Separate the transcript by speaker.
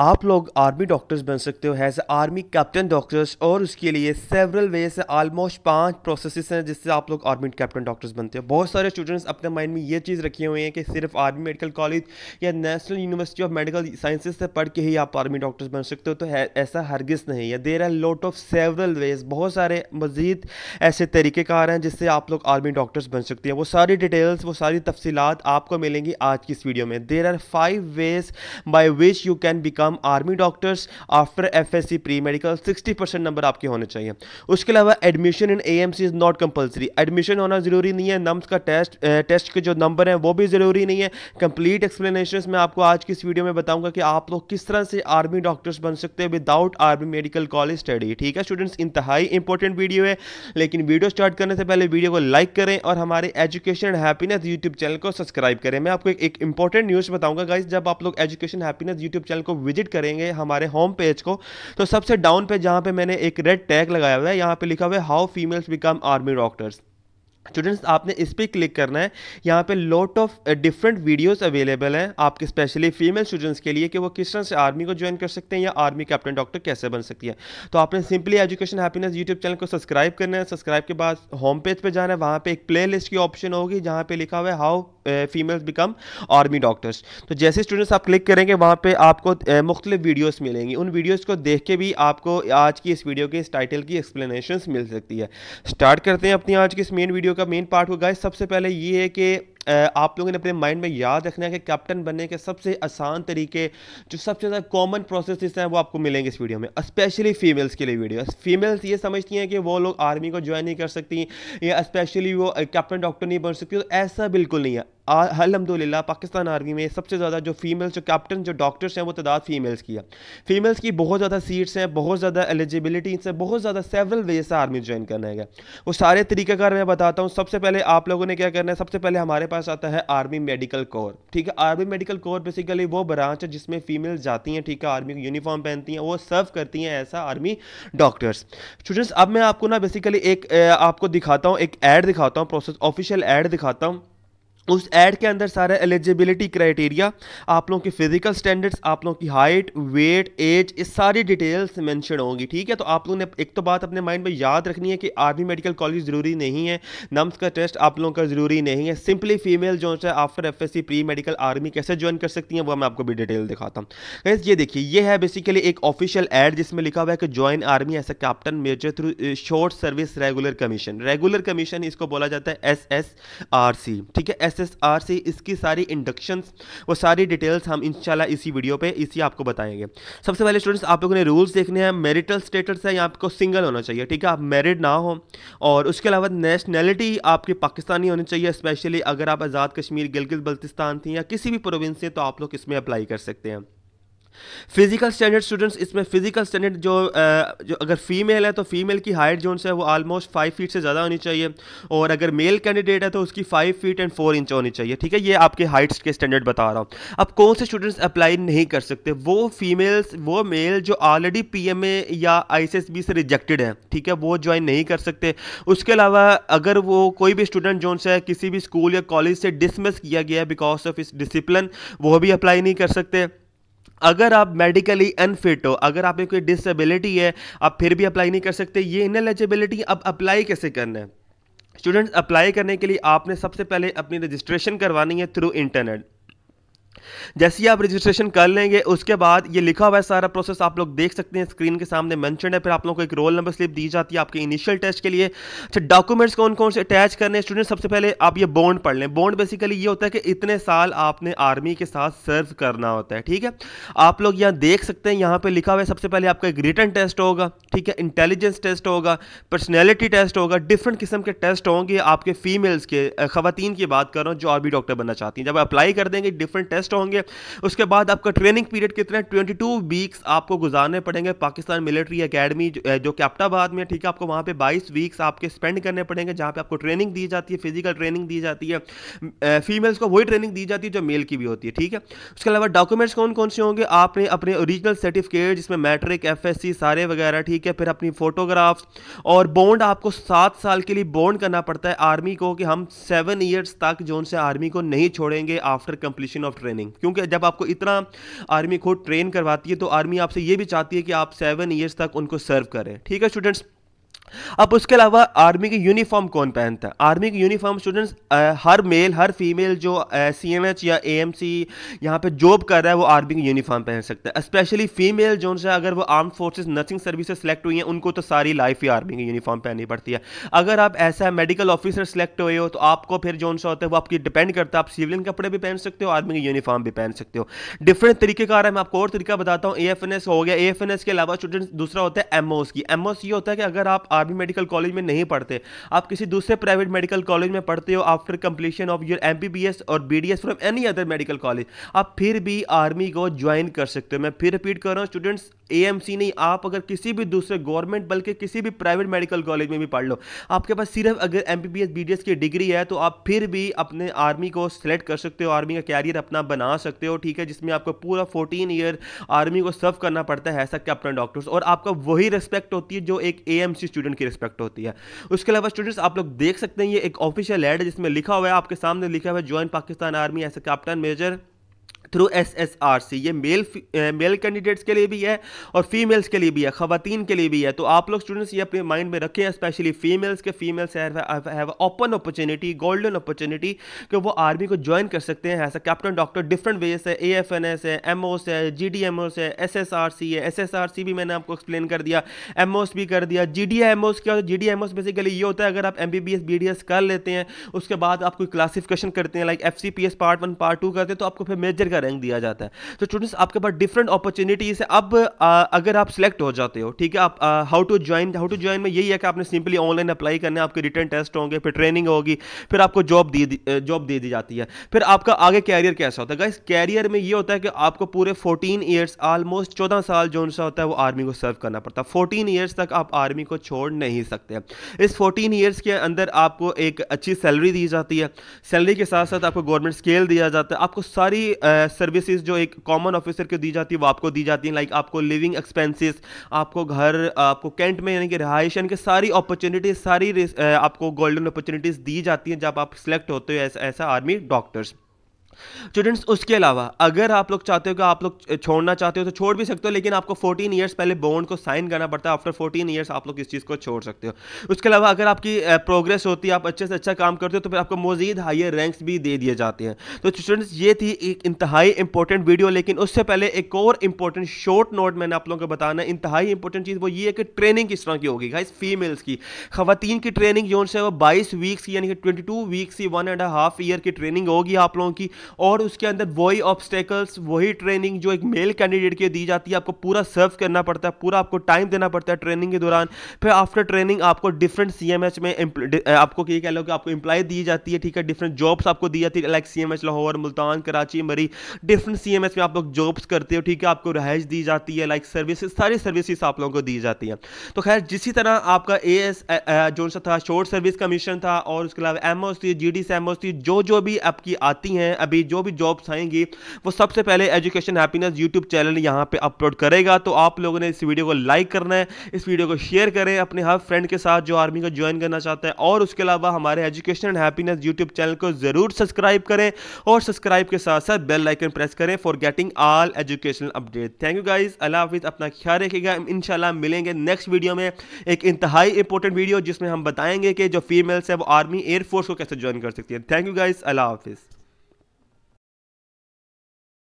Speaker 1: आप लोग army doctors बन सकते हो एज आर्मी कैप्टन डॉक्टर्स और उसके लिए सेवरल वे से आलमोस्ट पांच प्रोसेसेस हैं जिससे आप लोग आर्मी कैप्टन डॉक्टर्स बनते हो बहुत सारे स्टूडेंट्स अपने माइंड में ये चीज़ रखे हुए हैं कि सिर्फ आर्मी मेडिकल कॉलेज या national university of medical sciences से पढ़ के ही आप आर्मी डॉक्टर्स बन सकते हो तो ऐसा हरगिज नहीं है there are lot of several ways बहुत सारे मजीद ऐसे तरीक़ेकार हैं जिससे आप लोग आर्मी डॉक्टर्स बन सकते हैं वो सारी डिटेल्स वो सारी तफसीत आपको मिलेंगी आज की इस वीडियो में there are five ways by which you can become come army doctors after F S C pre medical sixty percent number आपके होने चाहिए उसके अलावा admission in A M C is not compulsory admission होना ज़रूरी नहीं है नम्स का टेस्ट टेस्ट के जो नंबर हैं वो भी ज़रूरी नहीं है कंप्लीट एक्सप्लेनेशन मैं आपको आज की इस वीडियो में बताऊंगा कि आप लोग किस तरह से आर्मी डॉक्टर्स बन सकते हैं without army medical college study ठीक है स्टूडेंट्स इंतहाई इंपॉर्टेंट वीडियो है लेकिन वीडियो स्टार्ट करने से पहले वीडियो को लाइक करें और हमारे education and happiness YouTube channel को सब्सक्राइब करें मैं आपको एक इंपॉर्टेंट न्यूज़ बताऊंगा गाइस जब आप लोग एजुकेशन हैप्पीनेस यूट्यूब चैनल को विजिट करेंगे हमारे होम पेज को तो सबसे डाउन पे जहाँ पे मैंने एक रेड टैग लगाया हुआ है यहाँ पे लिखा हुआ है how females become army doctors students आपने इस पर क्लिक करना है यहाँ पे lot of different videos available हैं आपके स्पेशली फीमेल स्टूडेंट्स के लिए कि वो किस तरह से आर्मी को ज्वाइन कर सकते हैं या आर्मी कैप्टन डॉक्टर कैसे बन सकती है तो आपने simply education happiness YouTube channel को सब्सक्राइब करना है सब्सक्राइब के बाद होम पेज पर जाना है वहाँ पर एक प्ले लिस्ट की ऑप्शन होगी जहाँ पर लिखा हुआ है how females become army doctors तो जैसे स्टूडेंट्स आप क्लिक करेंगे वहाँ पे आपको मुख्तलिफ वीडियोस मिलेंगी उन वीडियोस को देख के भी आपको आज की इस वीडियो के इस टाइटल की एक्सप्लेनेशन मिल सकती है स्टार्ट करते हैं अपनी आज की इस मेन वीडियो का मेन पार्ट होगा सबसे पहले ये है कि आप लोगों ने अपने माइंड में याद रखना है कि कैप्टन बनने के सबसे आसान तरीके जो सबसे ज़्यादा कॉमन प्रोसेस हैं वो आपको मिलेंगे इस वीडियो में स्पेशली फीमेल्स के लिए वीडियो फीमेल्स ये समझती हैं कि वो लोग आर्मी को ज्वाइन नहीं कर सकती या स्पेशली वो कैप्टन डॉक्टर नहीं बन सकती तो ऐसा बिल्कुल नहीं है अलहमदिल्ला पाकिस्तान आर्मी में सबसे ज़्यादा जो फीमेल्स जो कैप्टन जो डॉक्टर्स हैं वो तादाद फीमेल्स की है फीमेल्स की बहुत ज़्यादा सीट्स हैं बहुत ज़्यादा एलिजिबिलिटी हैं बहुत ज़्यादा सेवरल वे से आर्मी ज्वाइन करना है वो सारे तरीक़ाकार मैं बताता हूँ सबसे पहले आप लोगों ने क्या करना है सबसे पहले हमारे पास आता है आर्मी मेडिकल कोर ठीक है आर्मी मेडिकल कोर बेसिकली वो ब्रांच है जिसमें फीमेल्स जाती हैं ठीक है आर्मी की यूनिफॉर्म पहनती हैं वो सर्व करती हैं ऐसा आर्मी डॉक्टर्स स्टूडेंट्स अब मैं आपको ना बेसिकली एक आपको दिखाता हूँ एक ऐड दिखाता हूँ प्रोसेस ऑफिशियल एड दिखाता हूँ उस एड के अंदर सारे एलिजिबिलिटी क्राइटेरिया आप लोगों के फिजिकल स्टैंडर्ड्स आप लोगों की हाइट वेट एज इस सारी डिटेल्स मेंशन होंगी ठीक है तो आप लोगों ने एक तो बात अपने माइंड में याद रखनी है कि आर्मी मेडिकल कॉलेज ज़रूरी नहीं है नम्स का टेस्ट आप लोगों का ज़रूरी नहीं है सिंपली फीमेल जो है after F pre medical army कैसे ज्वाइन कर सकती हैं वो मैं आपको भी डिटेल दिखाता हूँ ये देखिए ये है बेसिकली एक ऑफिशियल एड जिसमें लिखा हुआ है कि join army as a captain major through short service regular commission regular commission इसको बोला जाता है एस ठीक है एस सी इसकी सारी इंडक्शंस वो सारी डिटेल्स हम इंशाल्लाह इसी वीडियो पे इसी आपको बताएंगे सबसे पहले स्टूडेंट्स आप लोगों ने रूल्स देखने हैं मेरिटल स्टेटस है या आपको सिंगल होना चाहिए ठीक है आप मेरिड ना हो और उसके अलावा नेशनैलिटी आपकी पाकिस्तानी होनी चाहिए स्पेशली अगर आप आज़ाद कश्मीर गिलगित बल्तिस्तान थी या किसी भी प्रोविंस से तो आप लोग इसमें अप्लाई कर सकते हैं फिजिकल स्टैंडर्ड स्टूडेंट्स इसमें फिजिकल स्टैंडर्ड जो जो अगर फीमेल है तो फीमेल की हाइट जो है वो ऑलमोस्ट फाइव फीट से ज़्यादा होनी चाहिए और अगर मेल कैंडिडेट है तो उसकी five feet and four inch होनी चाहिए ठीक है ये आपके हाइट्स के स्टैंडर्ड बता रहा हूँ अब कौन से स्टूडेंट्स अप्लाई नहीं कर सकते वो फीमेल्स वो मेल जो ऑलरेडी पी या आई से रिजेक्टेड है ठीक है वो ज्वाइन नहीं कर सकते उसके अलावा अगर वो कोई भी स्टूडेंट जो है किसी भी स्कूल या कॉलेज से डिसमिस किया गया बिकॉज ऑफ इस डिसिप्लिन वो भी अप्लाई नहीं कर सकते अगर आप मेडिकली अनफिट हो अगर आप में कोई डिसेबिलिटी है आप फिर भी अप्लाई नहीं कर सकते ये इन एलिजिबिलिटी अब अप्लाई कैसे करना है स्टूडेंट्स अप्लाई करने के लिए आपने सबसे पहले अपनी रजिस्ट्रेशन करवानी है थ्रू इंटरनेट जैसे ही आप रजिस्ट्रेशन कर लेंगे उसके बाद ये लिखा हुआ है सारा प्रोसेस आप लोग देख सकते हैं स्क्रीन के सामने मैंशन है फिर आप लोगों को एक रोल नंबर स्लिप दी जाती है आपके इनिशियल टेस्ट के लिए अच्छा डॉक्यूमेंट्स कौन कौन से अटैच करने स्टूडेंट सबसे पहले आप ये बॉन्ड पढ़ लें बॉन्ड बेसिकली ये होता है कि इतने साल आपने आर्मी के साथ सर्व करना होता है ठीक है आप लोग यहाँ देख सकते हैं यहाँ पर लिखा हुआ है सबसे पहले आपका एक रिटर्न टेस्ट होगा ठीक है इंटेलिजेंस टेस्ट होगा पर्सनैलिटी टेस्ट होगा डिफरेंट किस्म के टेस्ट होंगे आपके फीमेल्स के खातन की बात कर रहा हूँ जो आर्मी डॉक्टर बनना चाहती हैं जब अप्लाई कर देंगे डिफरेंट टेस्ट टेस्ट होंगे उसके बाद आपका ट्रेनिंग पीरियड कितना है ट्वेंटी टू वीक्स आपको गुजारने पड़ेंगे पाकिस्तान मिलिट्री अकेडमी जो, जो कि में ठीक है आपको वहाँ पर बाईस वीक्स आपके स्पेंड करने पड़ेंगे जहाँ पर आपको ट्रेनिंग दी जाती है फिजिकल ट्रेनिंग दी जाती है फीमेल्स को वही ट्रेनिंग दी जाती है जो मेल की भी होती है ठीक है उसके अलावा डॉक्यूमेंट्स कौन कौन से होंगे आपने अपने ओरिजिनल सर्टिफिकेट जिसमें मैट्रिक एफ सारे वगैरह ठीक है फिर अपनी फोटोग्राफ्स और बॉन्ड आपको सात साल के लिए बॉन्ड करना पड़ता है आर्मी को कि हम सेवन ईयर्स तक जोन से आर्मी को नहीं छोड़ेंगे after completion of training training क्योंकि जब आपको इतना आर्मी को ट्रेन करवाती है तो आर्मी आपसे ये भी चाहती है कि आप सेवन ईयर्स तक उनको सर्व करें ठीक है स्टूडेंट्स अब उसके अलावा आर्मी की यूनिफॉर्म कौन पहनता है आर्मी की यूनिफॉर्म स्टूडेंट्स हर मेल हर फीमेल जो सी एम एच या ए एम सी यहाँ पर जॉब कर रहा है वो आर्मी की यूनिफॉर्म पहन सकता है स्पेशली फीमेल जो है अगर वो armed forces nursing services select हुई हैं उनको तो सारी लाइफ ही आर्मी की यूनिफॉर्म पहननी पड़ती है अगर आप ऐसा मेडिकल ऑफिसर सेलेक्ट हुए हो तो आपको फिर जो सा होता है वो आपकी डिपेंड करता है आप सिविलियन कपड़े भी पहन सकते हो आर्मी की यूनिफॉर्म भी पहन सकते हो डिफरेंट तरीके का आ रहा है मैं आपको और तरीका बताता हूँ ए एफ एन एस हो गया ए एफ एन एस के अलावा स्टूडेंट्स दूसरा होता है एम एस की एम ओस ये होता है कि अगर आप आर्मी मेडिकल कॉलेज में नहीं पढ़ते आप किसी दूसरे प्राइवेट मेडिकल कॉलेज में पढ़ते हो after completion of your M और B from any other medical college आप फिर भी आर्मी को ज्वाइन कर सकते हो मैं फिर रिपीट कर रहा हूँ स्टूडेंट्स ए नहीं आप अगर किसी भी दूसरे गवर्नमेंट बल्कि किसी भी प्राइवेट मेडिकल कॉलेज में भी पढ़ लो आपके पास सिर्फ अगर एम बीडीएस की डिग्री है तो आप फिर भी अपने आर्मी को सिलेक्ट कर सकते हो आर्मी का कैरियर अपना बना सकते हो ठीक है जिसमें आपको पूरा फोर्टीन ईयर आर्मी को सर्व करना पड़ता है ऐसा कैप्टन डॉक्टर्स और आपका वही रिस्पेक्ट होती है जो एक ए एम सी स्टूडेंट की रिस्पेक्ट होती है उसके अलावा स्टूडेंट्स आप लोग देख सकते हैं ये एक ऑफिशियल एड है जिसमें लिखा हुआ है आपके सामने लिखा हुआ है join Pakistan army as a captain major through S S R C ये मेल मेल कैंडिडेट्स के लिए भी है और फीमेल्स के लिए भी है खातन के लिए भी है तो आप लोग स्टूडेंट्स ये अपने माइंड में रखें स्पेशली फीमेल्स के females have open opportunity golden opportunity कि वो आर्मी को ज्वाइन कर सकते हैं ऐसा कैप्टन डॉक्टर डिफरेंट वेज है ए एफ एन एस है एम ओस है जी डी एम ओस है एस एस आर सी है एस एस आर सी भी मैंने आपको एक्सप्लेन कर दिया एम ओस भी कर दिया जी डी एम ओस क्या G D M Os basically ये होता है अगर आप M B B S B D S कर लेते हैं उसके बाद आप कोई क्लासिफिकेशन करते हैं like F C P S part one part two करते हैं तो आपको फिर मेजर कर रैंक दिया जाता है तो स्टूडेंट्स आपके पास डिफरेंट अपॉर्चुनिटीज है अब आ, अगर आप सिलेक्ट हो जाते हो ठीक है आप how to join how to join में यही है कि आपने सिंपली ऑनलाइन अप्लाई करना है आपके रिटर्न टेस्ट होंगे फिर ट्रेनिंग होगी फिर आपको जॉब दी जॉब दे दी जाती है फिर आपका आगे कैरियर कैसा होता है गाइस कैरियर में ये होता है कि आपको पूरे फोर्टीन ईयर्स ऑलमोस्ट चौदह साल जो सा होता है वो आर्मी को सर्व करना पड़ता है फोर्टीन ईयर्स तक आप आर्मी को छोड़ नहीं सकते इस फोर्टीन ईयर्स के अंदर आपको एक अच्छी सैलरी दी जाती है सैलरी के साथ साथ आपको गवर्नमेंट स्केल दिया जाता है आपको सारी आ, सर्विसेज जो एक कॉमन ऑफिसर को दी जाती है वो आपको दी जाती है लाइक आपको लिविंग एक्सपेंसेस आपको घर आपको कैंट में यानी कि रहायश यानी कि सारी अपॉर्चुनिटीज सारी आपको गोल्डन अपॉर्चुनिटीज़ दी जाती हैं जब आप सिलेक्ट होते हो ऐसा आर्मी डॉक्टर्स स्टूडेंट्स उसके अलावा अगर आप लोग चाहते हो कि आप लोग छोड़ना चाहते हो तो छोड़ भी सकते हो लेकिन आपको 14 ईयर्स पहले बॉन्ड को साइन करना पड़ता है आफ्टर 14 ईयर्स आप लोग इस चीज़ को छोड़ सकते हो उसके अलावा अगर आपकी प्रोग्रेस होती है आप अच्छे से अच्छा काम करते हो तो फिर आपको मजीद हाइयर रैंक्स भी दे दिए जाते हैं तो स्टूडेंट्स ये थी एक इंतहाई इंपॉर्टेंट वीडियो लेकिन उससे पहले एक और इंपॉर्टेंट शॉर्ट नोट मैंने आप लोगों को बताना इंतहाई इंपॉर्टेंट चीज़ वो ये है कि ट्रेनिंग किस तरह की होगी गाइस फीमेल्स की खातन की ट्रेनिंग जो है वो बाईस वीक्स की यानी कि ट्वेंटी वीक्स की वन एंड हाफ ईयर की ट्रेनिंग होगी आप लोगों की और उसके अंदर वही ऑब्स्टेकल्स वही ट्रेनिंग जो एक मेल कैंडिडेट के दी जाती है आपको पूरा सर्व करना पड़ता है पूरा आपको टाइम देना पड़ता है ट्रेनिंग के दौरान फिर आफ्टर ट्रेनिंग आपको डिफरेंट सी में आपको ये कह लो कि आपको इंप्लाई दी जाती है ठीक है डिफरेंट जॉब्स आपको दी जाती है like C Lahore Multan Karachi Murree different C में आप लोग जॉब्स करते हो ठीक है आपको रहाइश दी जाती है लाइक सर्विसेज सारी सर्विसेज आप लोगों को दी जाती है तो खैर जिसी तरह आपका ए एस जो सा था शॉर्ट सर्विस कमीशन था और उसके अलावा एम थी जी डी एम एमओ थी जो जो भी आपकी आती हैं अभी भी जो भी जॉब्स आएंगी वो सबसे पहले एजुकेशन हैप्पीनेस यूट्यूब चैनल यहाँ पे अपलोड करेगा तो आप लोगों ने इस वीडियो को लाइक करना है इस वीडियो को शेयर करें अपने हर फ्रेंड के साथ जो आर्मी को ज्वाइन करना चाहता है और उसके अलावा हमारे education and happiness YouTube channel को ज़रूर सब्सक्राइब करें और सब्सक्राइब के साथ साथ बेल लाइकन प्रेस करें for getting all educational update thank you guys अल्लाह हाफिज़ अपना ख्याल रखिएगा इंशाल्लाह मिलेंगे नेक्स्ट वीडियो में एक इंतहाई इंपॉर्टेंट वीडियो जिसमें हम बताएंगे कि जो फीमेल्स है वो आर्मी एयरफोर्स को कैसे ज्वाइन कर सकती है थैंक यू गाइज अल्लाह हाफिज़